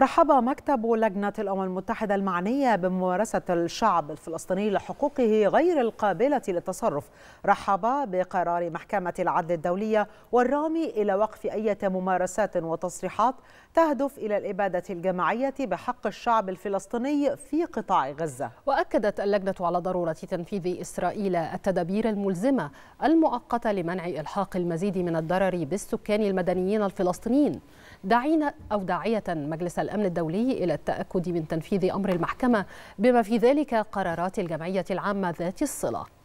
رحب مكتب لجنة الأمم المتحدة المعنية بممارسة الشعب الفلسطيني لحقوقه غير القابلة للتصرف رحب بقرار محكمة العدل الدولية والرامي إلى وقف أي ممارسات وتصريحات تهدف إلى الإبادة الجماعية بحق الشعب الفلسطيني في قطاع غزة وأكدت اللجنة على ضرورة تنفيذ إسرائيل التدابير الملزمة المؤقتة لمنع إلحاق المزيد من الضرر بالسكان المدنيين الفلسطينيين داعين أو داعية مجلس الأمن الدولي إلى التأكد من تنفيذ أمر المحكمة بما في ذلك قرارات الجمعية العامة ذات الصلة